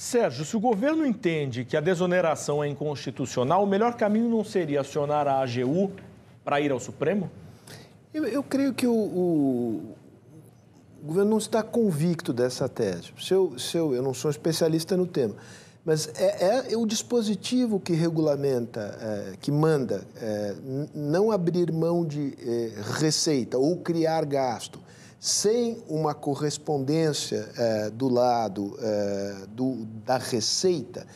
Sérgio, se o governo entende que a desoneração é inconstitucional, o melhor caminho não seria acionar a AGU para ir ao Supremo? Eu, eu creio que o, o, o, governo não está convicto dessa tese. Seu, eu não sou especialista no tema, mas é, é, é o dispositivo que regulamenta, é, que manda é, não abrir mão de é, receita ou criar gasto sem uma correspondência é, do lado é, do, da receita,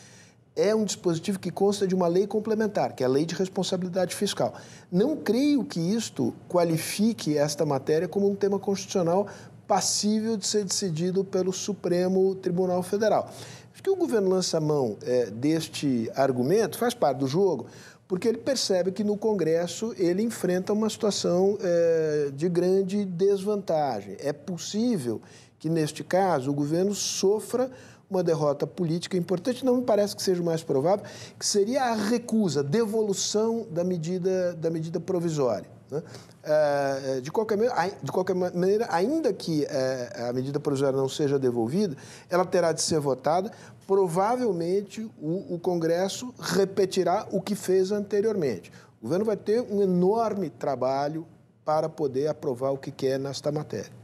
é um dispositivo que consta de uma lei complementar, que é a Lei de Responsabilidade Fiscal. Não creio que isto qualifique esta matéria como um tema constitucional passível de ser decidido pelo Supremo Tribunal Federal. Acho que o governo lança mão é, deste argumento, faz parte do jogo, porque ele percebe que no Congresso ele enfrenta uma situação é, de grande desvantagem. É possível que, neste caso, o governo sofra uma derrota política importante, não me parece que seja o mais provável, que seria a recusa, devolução da medida, da medida provisória. Né? Uh, de, qualquer, de qualquer maneira, ainda que uh, a medida provisória não seja devolvida, ela terá de ser votada. Provavelmente o, o Congresso repetirá o que fez anteriormente. O governo vai ter um enorme trabalho para poder aprovar o que quer nesta matéria.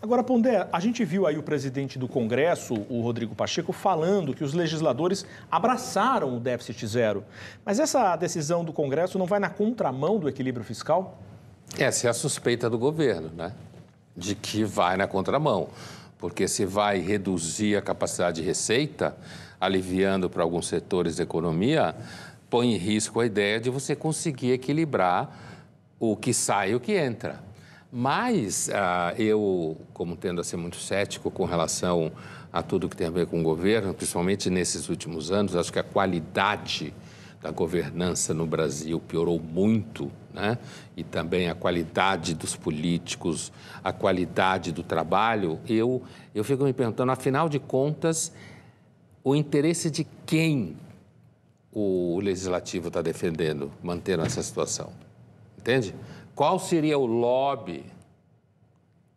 Agora, Pondé, a gente viu aí o presidente do Congresso, o Rodrigo Pacheco, falando que os legisladores abraçaram o déficit zero. Mas essa decisão do Congresso não vai na contramão do equilíbrio fiscal? É, essa é a suspeita do governo, né? De que vai na contramão. Porque se vai reduzir a capacidade de receita, aliviando para alguns setores da economia, põe em risco a ideia de você conseguir equilibrar o que sai e o que entra. Mas ah, eu, como tendo a ser muito cético com relação a tudo que tem a ver com o governo, principalmente nesses últimos anos, acho que a qualidade da governança no Brasil piorou muito, né? E também a qualidade dos políticos, a qualidade do trabalho. Eu eu fico me perguntando, afinal de contas, o interesse de quem o legislativo está defendendo mantendo essa situação? Entende? Qual seria o lobby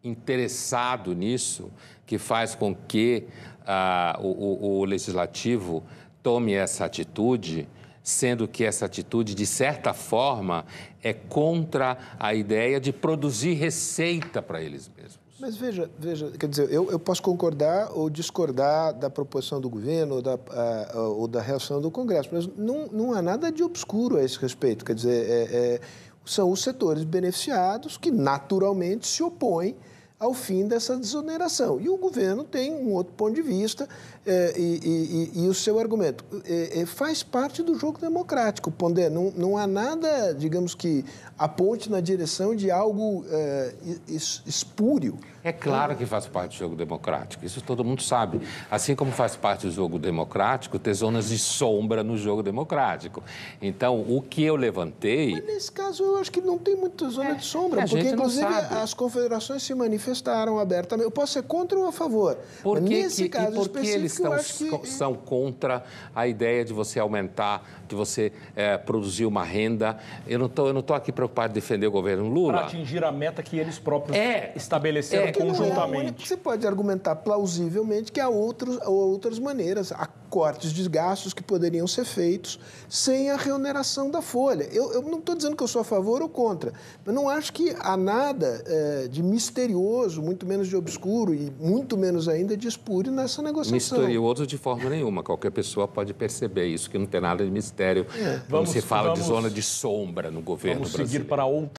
interessado nisso que faz com que ah, o, o legislativo tome essa atitude? sendo que essa atitude, de certa forma, é contra a ideia de produzir receita para eles mesmos. Mas veja, veja quer dizer, eu, eu posso concordar ou discordar da proposição do governo ou da, ah, ou da reação do Congresso, mas não, não há nada de obscuro a esse respeito. Quer dizer, é, é são os setores beneficiados que naturalmente se opõem ao fim dessa desoneração. E o governo tem um outro ponto de vista é, e, e, e, o seu argumento. É, é, faz parte do jogo democrático, Pondé. Não, não há nada, digamos que, aponte na direção de algo espúrio. É claro que faz parte do jogo democrático, isso todo mundo sabe. Assim como faz parte do jogo democrático, ter zonas de sombra no jogo democrático. Então, o que eu levantei. Mas nesse caso, eu acho que não tem muita zona é, de sombra, porque, inclusive, as confederações se manifestam manifestaram abertamente. Eu posso ser contra ou a favor. Por que, nesse que, caso e por que eles estão, que... são contra a ideia de você aumentar, de você é, produzir uma renda? Eu não estou, eu não aqui preocupado em defender o governo Lula. Para atingir a meta que eles próprios é, estabeleceram é, é conjuntamente. É você pode argumentar plausivelmente que há outros, outras maneiras, há cortes de gastos que poderiam ser feitos sem a reoneração da folha. Eu, eu não estou dizendo que eu sou a favor ou contra, mas não acho que há nada eh, de misterioso luminoso, muito menos de obscuro e muito menos ainda de espúrio nessa negociação. Misterioso de forma nenhuma. Qualquer pessoa pode perceber isso, que não tem nada de mistério. É. Vamos, se fala vamos, de zona de sombra no governo vamos brasileiro. Vamos seguir para outra.